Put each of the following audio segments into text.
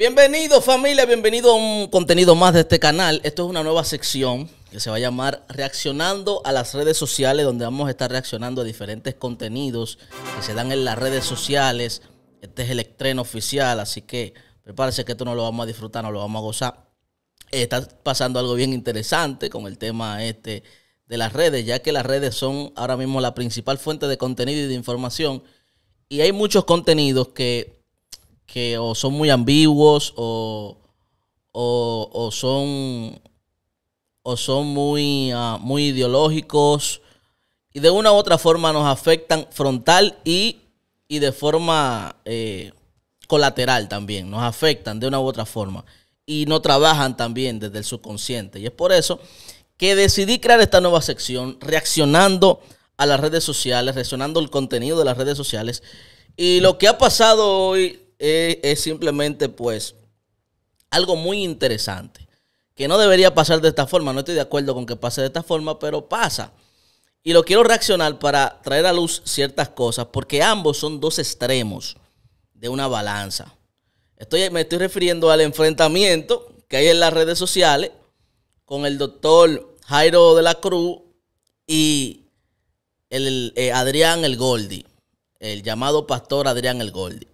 Bienvenido familia, bienvenido a un contenido más de este canal. Esto es una nueva sección que se va a llamar Reaccionando a las redes sociales, donde vamos a estar reaccionando a diferentes contenidos que se dan en las redes sociales. Este es el estreno oficial, así que prepárese que esto no lo vamos a disfrutar, no lo vamos a gozar. Está pasando algo bien interesante con el tema este de las redes, ya que las redes son ahora mismo la principal fuente de contenido y de información. Y hay muchos contenidos que que o son muy ambiguos o, son o son muy, ah, muy ideológicos y de una u otra forma nos afectan frontal y, de forma eh, colateral también, nos afectan de una u otra forma y no trabajan también desde el subconsciente. Y es por eso que decidí crear esta nueva sección reaccionando a las redes sociales, reaccionando al contenido de las redes sociales. Y lo que ha pasado hoy es, simplemente pues algo muy interesante, que no debería pasar de esta forma, no estoy de acuerdo con que pase de esta forma, pero pasa. Y lo quiero reaccionar para traer a luz ciertas cosas, porque ambos son dos extremos de una balanza. Estoy, me estoy refiriendo al enfrentamiento que hay en las redes sociales con el doctor Jairo de la Cruz y el, eh, Adrián El Goldi, el llamado pastor Adrián El Goldi.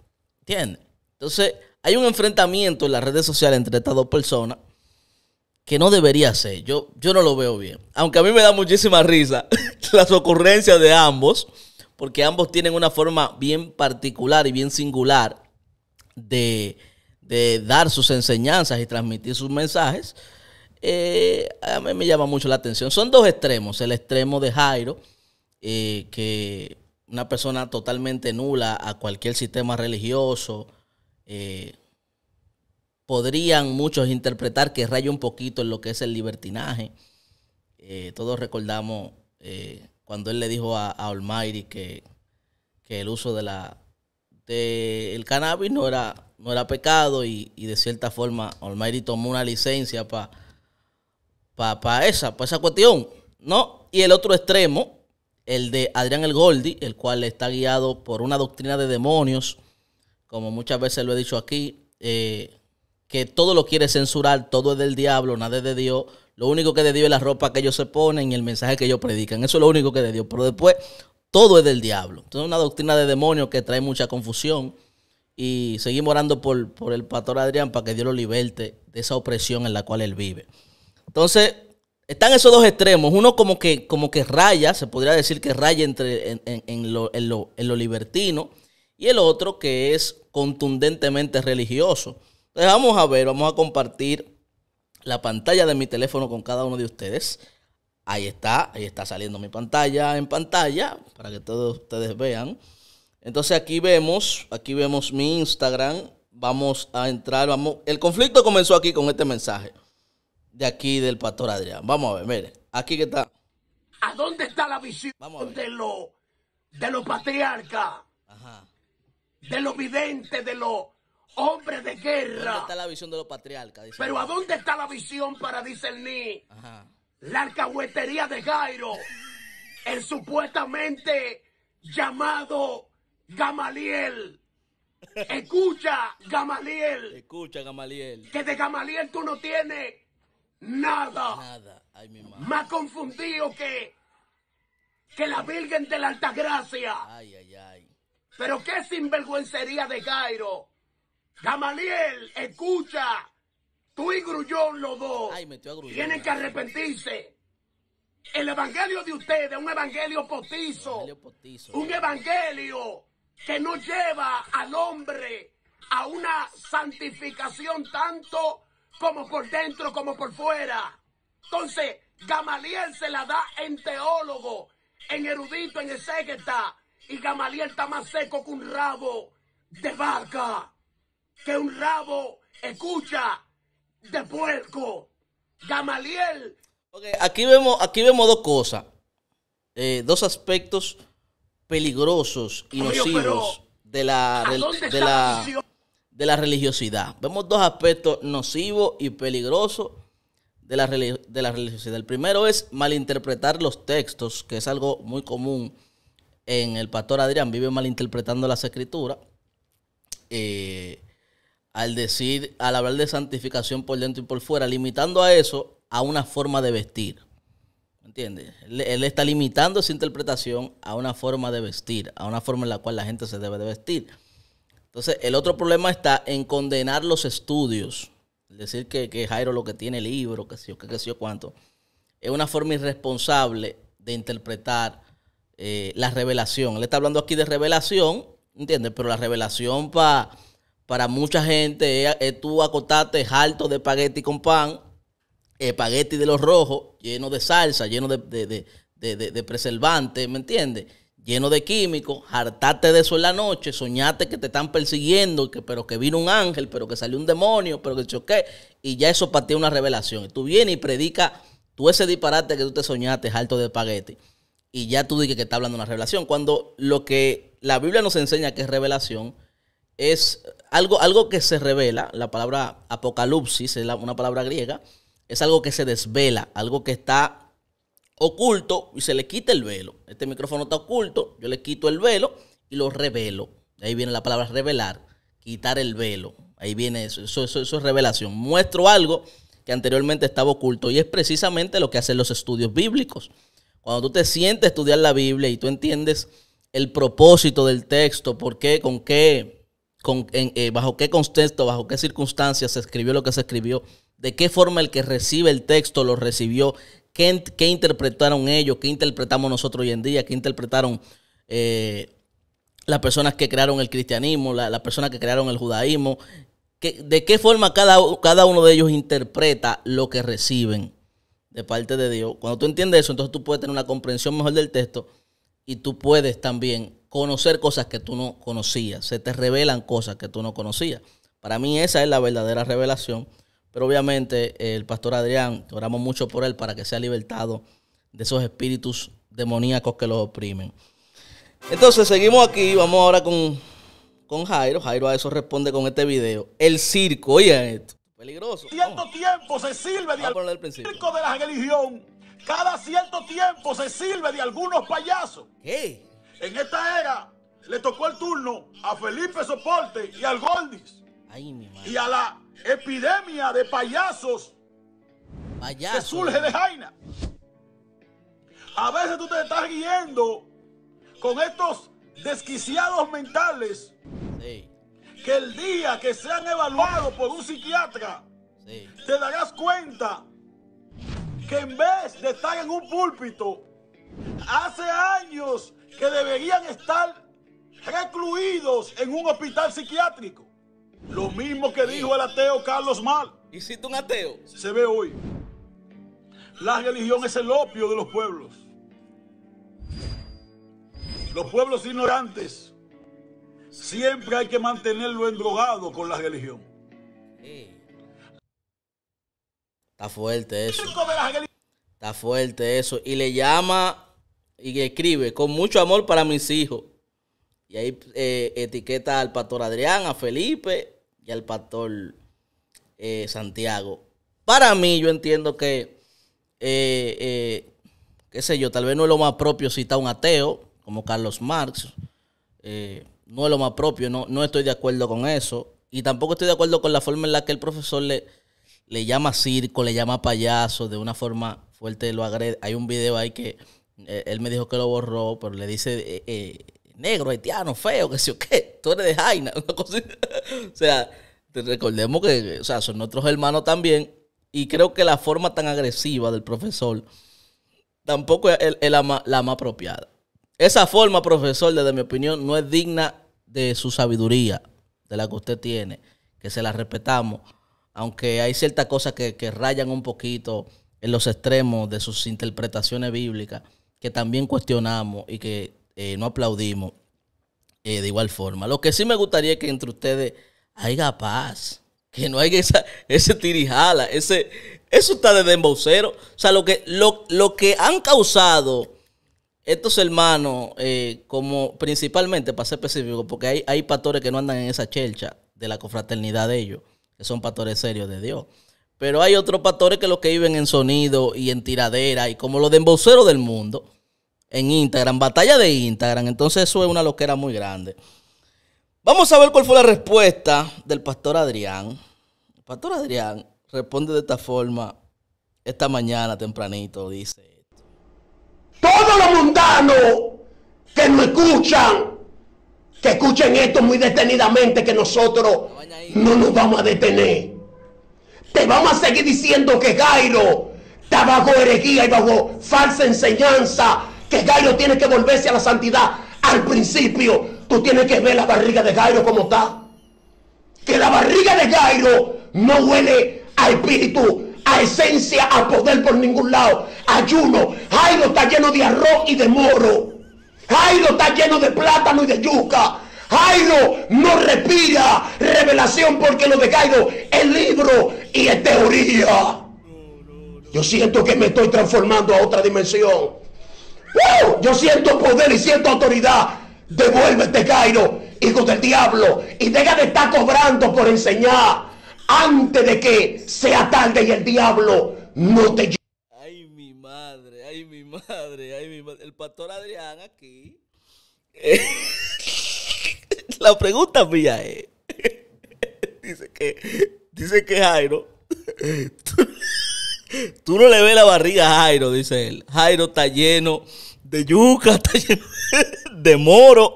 ¿Entiendes? Entonces, hay un enfrentamiento en las redes sociales entre estas dos personas que no debería ser. Yo, yo no lo veo bien. Aunque a mí me da muchísima risa las ocurrencias de ambos, porque ambos tienen una forma bien particular y bien singular de, dar sus enseñanzas y transmitir sus mensajes. Eh, a mí me llama mucho la atención. Son dos extremos. El extremo de Jairo, eh, que una persona totalmente nula a cualquier sistema religioso, eh, podrían muchos interpretar que raya un poquito en lo que es el libertinaje. Eh, todos recordamos eh, cuando él le dijo a, a que, el uso de la de el cannabis no era, no era pecado y, de cierta forma Almighty tomó una licencia para pa, esa, esa cuestión. ¿no? Y el otro extremo, el de Adrián el Goldi, el cual está guiado por una doctrina de demonios, como muchas veces lo he dicho aquí, eh, que todo lo quiere censurar, todo es del diablo, nada es de Dios. Lo único que es de Dios es la ropa que ellos se ponen y el mensaje que ellos predican. Eso es lo único que es de Dios. Pero después, todo es del diablo. Entonces, es una doctrina de demonios que trae mucha confusión. Y seguimos orando por, por el pastor Adrián para que Dios lo liberte de esa opresión en la cual él vive. Entonces, están esos dos extremos. Uno como que, como que raya, se podría decir que raya entre, en, lo, en, lo, en lo libertino. Y el otro que es contundentemente religioso. Entonces vamos a ver, vamos a compartir la pantalla de mi teléfono con cada uno de ustedes. Ahí está, ahí está saliendo mi pantalla en pantalla para que todos ustedes vean. Entonces aquí vemos, aquí vemos mi Instagram. Vamos a entrar, vamos. El conflicto comenzó aquí con este mensaje de aquí del pastor Adrián. Vamos a ver, mire, aquí que está. ¿A dónde está la visión de los de los patriarcas? De los videntes, de los hombres de guerra. ¿Dónde está la visión de los patriarcas? Pero ¿a dónde está la visión para discernir Ajá. la arcahuetería de Jairo? el supuestamente llamado Gamaliel. Escucha, Gamaliel. Escucha, Gamaliel. Que de Gamaliel tú no tienes Nada. Más confundido que, que la Virgen de la Altagracia. Ay, Pero qué sinvergüencería de Cairo. Gamaliel, escucha. Tú y Grullón, los dos, tienen que arrepentirse. El evangelio de ustedes, un evangelio potizo, un evangelio que no lleva al hombre a una santificación tanto como por dentro, como por fuera. Entonces, Gamaliel se la da en teólogo, en erudito, en exégeta. Y Gamaliel está más seco que un rabo de vaca, que un rabo, escucha, de puerco. Gamaliel. aquí, vemos, aquí vemos dos cosas, eh, dos aspectos peligrosos y nocivos de la, de la, de la religiosidad. Vemos dos aspectos nocivos y peligrosos de la, de la religiosidad. El primero es malinterpretar los textos, que es algo muy común en el pastor Adrián, vive malinterpretando las escrituras. Eh, al decir, al hablar de santificación por dentro y por fuera, limitando a eso a una forma de vestir. ¿Entiendes? Él, él, está limitando su interpretación a una forma de vestir, a una forma en la cual la gente se debe de vestir. Entonces, el otro problema está en condenar los estudios. Decir que, Jairo lo que tiene libro, que sé yo, que, yo cuánto. Es una forma irresponsable de interpretar eh, la revelación. Él está hablando aquí de revelación, ¿entiendes? Pero la revelación para mucha gente es, es tú acotaste alto de espagueti con pan, espagueti de los rojos, lleno de salsa, lleno de, de, de, de preservante, ¿me entiendes? lleno de químicos, hartate de eso en la noche, soñate que te están persiguiendo, que, pero que vino un ángel, pero que salió un demonio, pero que choqué, y ya eso para una revelación. Y tú vienes y predicas, tú ese disparate que tú te soñaste, alto de paguete, y ya tú dices que está hablando de una revelación. Cuando lo que la Biblia nos enseña que es revelación, es algo, algo que se revela, la palabra apocalipsis es una palabra griega, es algo que se desvela, algo que está oculto y se le quita el velo. Este micrófono está oculto, yo le quito el velo y lo revelo. ahí viene la palabra revelar, quitar el velo. Ahí viene eso, eso, es revelación. Muestro algo que anteriormente estaba oculto y es precisamente lo que hacen los estudios bíblicos. Cuando tú te sientes a estudiar la Biblia y tú entiendes el propósito del texto, por qué, con qué, con, eh, bajo qué contexto, bajo qué circunstancias se escribió lo que se escribió, de qué forma el que recibe el texto lo recibió, ¿Qué, interpretaron ellos? ¿Qué interpretamos nosotros hoy en día? ¿Qué interpretaron eh, las personas que crearon el cristianismo, las personas que crearon el judaísmo? ¿De qué forma cada, cada uno de ellos interpreta lo que reciben de parte de Dios? Cuando tú entiendes eso, entonces tú puedes tener una comprensión mejor del texto y tú puedes también conocer cosas que tú no conocías. Se te revelan cosas que tú no conocías. Para mí esa es la verdadera revelación pero obviamente el pastor Adrián, oramos mucho por él para que sea libertado de esos espíritus demoníacos que los oprimen. Entonces seguimos aquí, vamos ahora con, con Jairo. Jairo a eso responde con este video. El circo, oye esto, peligroso. Cierto tiempo se sirve de circo de la religión. Cada cierto tiempo se sirve de algunos payasos. ¿Qué? En esta era le tocó el turno a Felipe Soporte y al Goldis. Ay, mi madre. Y a la epidemia de payasos que surge de Jaina. A veces tú te estás guiando con estos desquiciados mentales que el día que sean evaluados por un psiquiatra te darás cuenta que en vez de estar en un púlpito hace años que deberían estar recluidos en un hospital psiquiátrico. Lo mismo que dijo el ateo Carlos Mal. ¿Hiciste un ateo? Se ve hoy. La religión es el opio de los pueblos. Los pueblos ignorantes. Siempre hay que mantenerlo endrogado con la religión. Está fuerte eso. Está fuerte eso. Y le llama y escribe, con mucho amor para mis hijos. Y ahí eh, etiqueta al pastor Adrián, a Felipe y al pastor eh, Santiago. Para mí, yo entiendo que, eh, qué sé yo, tal vez no es lo más propio citar a un ateo como Carlos Marx. no es lo más propio, no, no estoy de acuerdo con eso. Y tampoco estoy de acuerdo con la forma en la que el profesor le, le llama circo, le llama payaso, de una forma fuerte lo agrede. Hay un video ahí que él me dijo que lo borró, pero le dice negro, haitiano, feo, que sé o qué, tú eres de Jaina, una cosa O sea, recordemos que o son nuestros hermanos también y creo que la forma tan agresiva del profesor tampoco es, la, más, apropiada. Esa forma, profesor, desde mi opinión, no es digna de su sabiduría, de la que usted tiene, que se la respetamos, aunque hay ciertas cosas que rayan un poquito en los extremos de sus interpretaciones bíblicas, que también cuestionamos y que eh, no aplaudimos eh, de igual forma. Lo que sí me gustaría es que entre ustedes haya paz, que no haya esa, ese tirijala, ese, eso está de embocero. O sea, lo que, lo, que han causado estos hermanos, eh, como principalmente, para ser específico, porque hay, hay pastores que no andan en esa chelcha de la confraternidad de ellos, que son pastores serios de Dios. Pero hay otros pastores que los que viven en sonido y en tiradera y como los de del mundo en Instagram, batalla de Instagram. Entonces eso es una loquera muy grande. Vamos a ver cuál fue la respuesta del pastor Adrián. El pastor Adrián responde de esta forma esta mañana tempranito, dice. Todos los mundanos que nos escuchan, que escuchen esto muy detenidamente, que nosotros no nos vamos a detener. Te vamos a seguir diciendo que Gairo... está bajo herejía y bajo falsa enseñanza que Gairo tiene que volverse a la santidad. Al principio, tú tienes que ver la barriga de Gairo como está. Que la barriga de Gairo no huele a espíritu, a esencia, a poder por ningún lado. Ayuno. Jairo está lleno de arroz y de moro. Jairo está lleno de plátano y de yuca. Jairo no respira revelación porque lo de Gairo es libro y es teoría. Yo siento que me estoy transformando a otra dimensión. ¡Uh! Yo siento poder y siento autoridad. Devuélvete, Jairo, hijo del diablo. Y deja de estar cobrando por enseñar antes de que sea tarde y el diablo no te Ay, mi madre, ay, mi madre, ay, mi madre. El pastor Adrián aquí. Eh, la pregunta mía es: dice que, dice que Jairo. Tú, tú no le ves la barriga a Jairo, dice él. Jairo está lleno de yuca, de moro.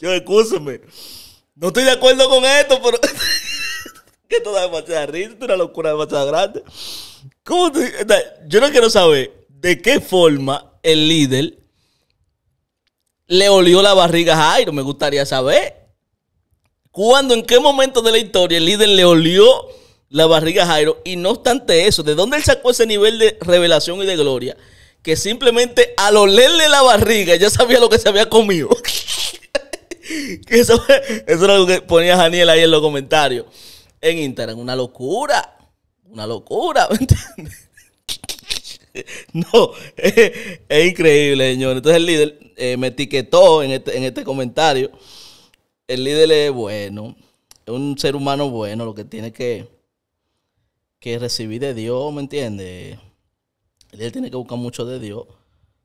Yo, escúchame. No estoy de acuerdo con esto, pero. que esto da risa, una locura demasiado grande. Yo no quiero saber de qué forma el líder le olió la barriga a Jairo. Me gustaría saber. ¿Cuándo, en qué momento de la historia el líder le olió la barriga Jairo. Y no obstante eso, ¿de dónde él sacó ese nivel de revelación y de gloria? Que simplemente al olerle la barriga ya sabía lo que se había comido. eso, es era lo que ponía Daniel ahí en los comentarios. En Instagram, una locura. Una locura, ¿me entiendes? No, es, increíble, señor. Entonces el líder eh, me etiquetó en este, en este comentario. El líder es bueno, es un ser humano bueno, lo que tiene que que recibí de Dios, ¿me entiende? Él tiene que buscar mucho de Dios.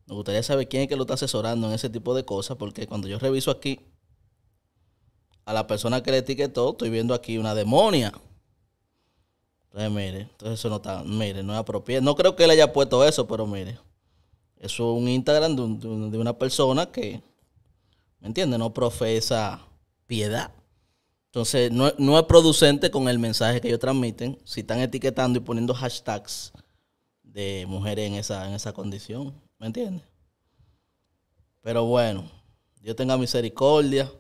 Me gustaría saber quién es que lo está asesorando en ese tipo de cosas, porque cuando yo reviso aquí, a la persona que le etiquetó, estoy viendo aquí una demonia. Entonces, mire, entonces eso no está, mire, no es apropiado. No creo que él haya puesto eso, pero mire, eso es un Instagram de, de una persona que, ¿me entiende? No profesa piedad. Entonces, no, es producente con el mensaje que ellos transmiten si están etiquetando y poniendo hashtags de mujeres en esa, en esa condición. ¿Me entiendes? Pero bueno, Dios tenga misericordia.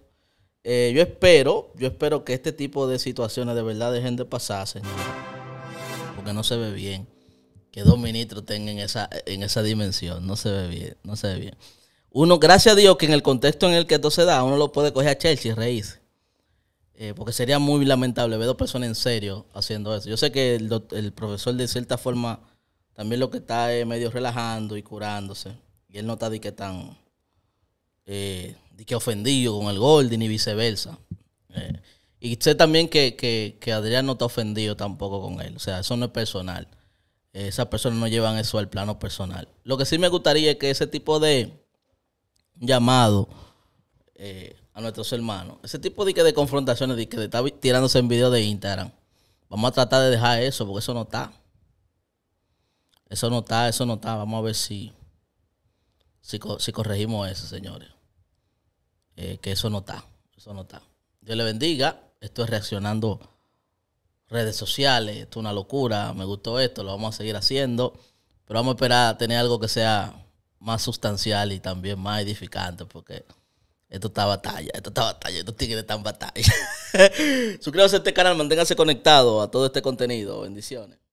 Eh, yo espero, yo espero que este tipo de situaciones de verdad dejen de pasar, señor. Porque no se ve bien que dos ministros tengan esa, en esa dimensión. No se ve bien, no se ve bien. Uno, gracias a Dios que en el contexto en el que esto se da, uno lo puede coger a Chelsea y reírse. Eh, porque sería muy lamentable ver dos personas en serio haciendo eso. Yo sé que el, profesor de cierta forma también lo que está es medio relajando y curándose. Y él no está de que tan eh, que ofendido con el gol y viceversa. Eh, y sé también que, Adrián no está ofendido tampoco con él. O sea, eso no es personal. esas personas no llevan eso al plano personal. Lo que sí me gustaría es que ese tipo de llamado a nuestros hermanos. Ese tipo de, que de confrontaciones, de que está tirándose en video de Instagram. Vamos a tratar de dejar eso, porque eso no está. Eso no está, eso no está. Vamos a ver si, si, corregimos eso, señores. Eh, que eso no está. Eso no está. Dios le bendiga. Estoy es reaccionando redes sociales. Esto es una locura. Me gustó esto. Lo vamos a seguir haciendo. Pero vamos a esperar a tener algo que sea más sustancial y también más edificante. Porque esto está batalla, esto está batalla, estos tigres están batalla. Suscríbase a este canal, manténgase conectado a todo este contenido. Bendiciones.